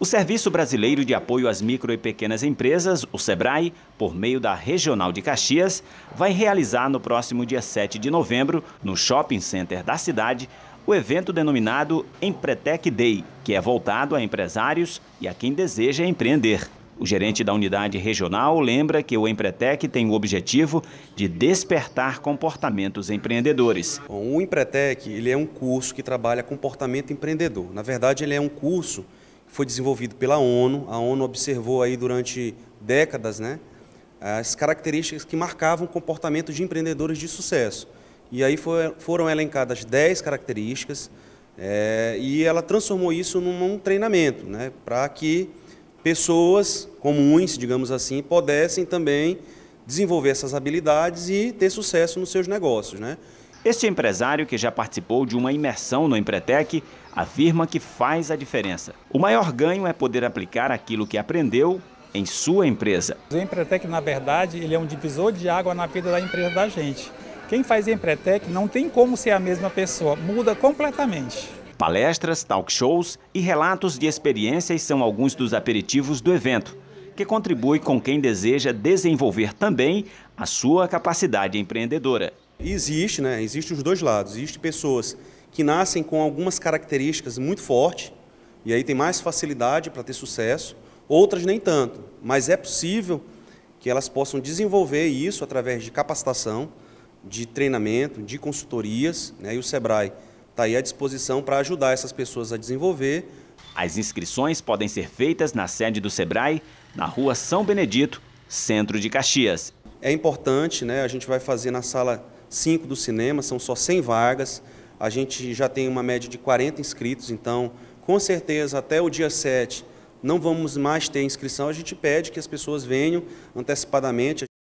O Serviço Brasileiro de Apoio às Micro e Pequenas Empresas, o SEBRAE, por meio da Regional de Caxias, vai realizar no próximo dia 7 de novembro, no shopping center da cidade, o evento denominado Empretec Day, que é voltado a empresários e a quem deseja empreender. O gerente da unidade regional lembra que o Empretec tem o objetivo de despertar comportamentos empreendedores. O Empretec ele é um curso que trabalha comportamento empreendedor. Na verdade, ele é um curso foi desenvolvido pela ONU. A ONU observou aí durante décadas né, as características que marcavam o comportamento de empreendedores de sucesso. E aí foi, foram elencadas 10 características é, e ela transformou isso num, treinamento né, para que pessoas comuns, digamos assim, pudessem também desenvolver essas habilidades e ter sucesso nos seus negócios. Né? Este empresário, que já participou de uma imersão no Empretec, afirma que faz a diferença. O maior ganho é poder aplicar aquilo que aprendeu em sua empresa. O Empretec, na verdade, ele é um divisor de água na vida da empresa da gente. Quem faz Empretec não tem como ser a mesma pessoa, muda completamente. Palestras, talk shows e relatos de experiências são alguns dos aperitivos do evento, que contribui com quem deseja desenvolver também a sua capacidade empreendedora existe, né? Existe os dois lados. Existem pessoas que nascem com algumas características muito fortes e aí tem mais facilidade para ter sucesso, outras nem tanto, mas é possível que elas possam desenvolver isso através de capacitação, de treinamento, de consultorias, né? E o Sebrae está aí à disposição para ajudar essas pessoas a desenvolver. As inscrições podem ser feitas na sede do Sebrae, na rua São Benedito, centro de Caxias. É importante, né? A gente vai fazer na sala cinco do cinema, são só 100 vagas. A gente já tem uma média de 40 inscritos, então, com certeza, até o dia 7 não vamos mais ter inscrição. A gente pede que as pessoas venham antecipadamente.